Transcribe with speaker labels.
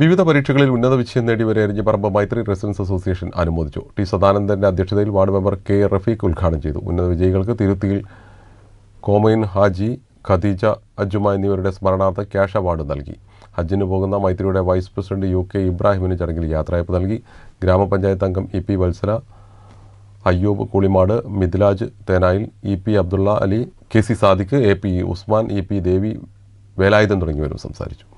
Speaker 1: വിവിധ പരീക്ഷകളിൽ ഉന്നത വിജയം നേടിവരെ എരിഞ്ഞിപ്പറമ്പ് മൈത്രി റെസിഡൻസ് അസോസിയേഷൻ അനുമോദിച്ചു ടി സദാനന്ദന്റെ അധ്യക്ഷതയിൽ വാർഡ് മെമ്പർ കെ റഫീഖ് ഉദ്ഘാടനം ചെയ്തു ഉന്നത വിജയികൾക്ക് തിരുത്തിയിൽ കോമൈൻ ഹാജി ഖദീജ അജുമ എന്നിവരുടെ സ്മരണാർത്ഥ ക്യാഷ് അവാർഡ് നൽകി ഹജ്ജിന് പോകുന്ന മൈത്രിയുടെ വൈസ് പ്രസിഡന്റ് യു കെ ഇബ്രാഹിമിന് ചടങ്ങിൽ യാത്രയപ്പ് നൽകി ഗ്രാമപഞ്ചായത്ത് അംഗം E P Vatsala Ayyub Kulimad Mithilaj Thenayil E P Abdulla Ali K C Sadiq A P Usman E P Devi Velayudham തുടങ്ങിയവരും സംസാരിച്ചു